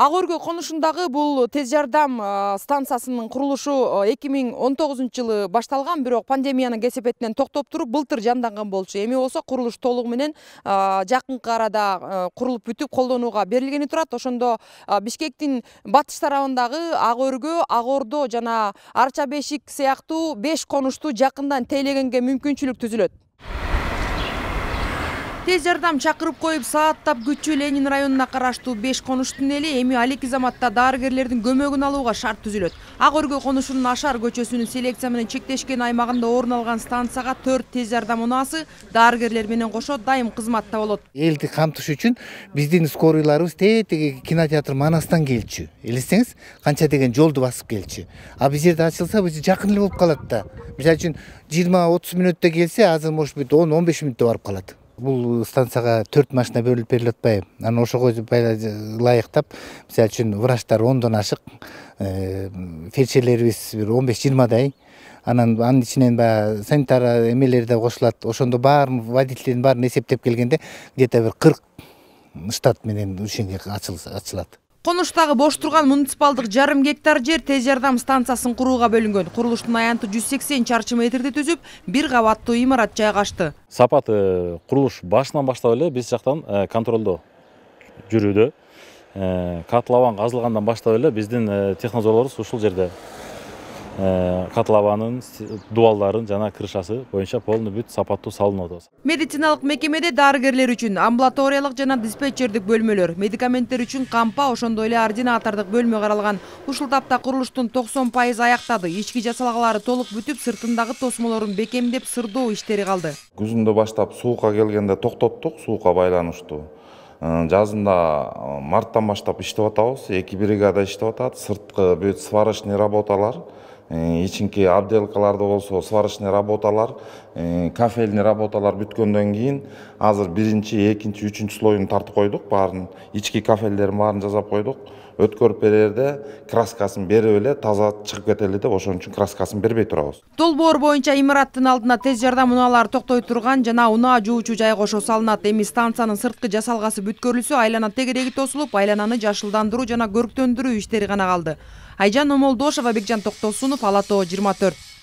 ак өргө конушундагы бул тез жардам станциясынын курулушу эки миң он тогузунчу жылы башталган бирок пандемиянын кесепетинен токтоп туруп былтыр жанданган болчу эми болсо курулуш толугу менен жакынкы арада курулуп бүтүп колдонууга берилгени турат ошондо бишкектин батыш тарабындагы ак өргө ак ордо жана арча бешик сыяктуу беш конушту жакындан тейлегенге мүмкүнчүлүк түзүлөт тез жардам чакырып коюп сааттап күтчү ленин районуна караштуу беш конуштун эли эми алеки заматта дарыгерлердин көмөгүн алууга шарт түзүлөт ак өргө конушунун ашар көчөсүнүн селекция менен чектешкен аймагында орун алган станцияга төрт тез жардам унаасы дарыгерлер менен кошо дайым кызматта болот элди камтыш үчүн биздин скорыйларыбыз тээтиги кинотеатр манастан келчү элестеңиз канча деген жолду басып келчү а биз жерде ачылса бже жакын эле болуп калат да мисалы үчүн жыйырма отуз мүнөттө келсе азыр может быть он он беш мүнөттө барып калат бул станцияга төрт машина бөліп берилип атпайбы анан ошого ылайыктап мисалы үчүн врачтар ондон ашык э, фельдшерлерибиз бир он беш жыйырмадай анан анын ичинен баягы санитар эмелер да кошулат ошондо баарын водительдердин баарын эсептеп келгенде где то бир кырк штат менен ушинге ачылат конуштагы бош турган муниципалдык жарым гектар жер тез жардам станциясын курууга бөлүнгөн курулуштун аянты жүз сексен чарчы метрди түзүп бир кабаттуу имарат жайгашты сапаты курулуш башынан баштап эле биз жактан э, контролдоо жүрүүдө котлован э, казылгандан баштап эле биздин э, технадзорлорубуз ушул жерде Э, котлованын дубалдарын жана крышасы боюнча полный бүт сапаттуу салынып атабыз медициналык мекемеде дарыгерлер үчүн амбулаториялык жана диспетчердик бөлмөлөр медикаменттер үчүн кампа ошондой эле ординатордук бөлмө каралган ушул тапта курулуштун токсон пайызы аяктады ички жасалгалары толук бүтүп сыртындагы тосмолорун бекемдеп сырдоо иштери калды күзүндө баштап суукка келгенде токтоттук суукка байланыштуу э, жазында э, марттан баштап иштеп атабыз эки бригада иштеп атат сырткы бүт сварочный работалар Э, ичинки обделкаларды болсо сварочный работалар э, кафельный работалар бүткөндөн кийин азыр биринчи экинчи үчүнчү слоюн тартып койдук баарын ички кафелдерин баарын жасап койдук өткөрүп берерде краскасын берип эле таза чыгып кетели деп ошон үчүн краскасын бербей турабыз долбоор боюнча имараттын алдына тез жардам унаалары токтой турган жана унаа жуучу жай кошо салынат эми станциянын сырткы жасалгасы бүткөрүлсө айлана тегереги тосулуп айлананы жашылдандыруу жана көрктөндүрүү иштери гана калды айжан омолдошова бекжан токтосунов ала тоо жыйырма төрт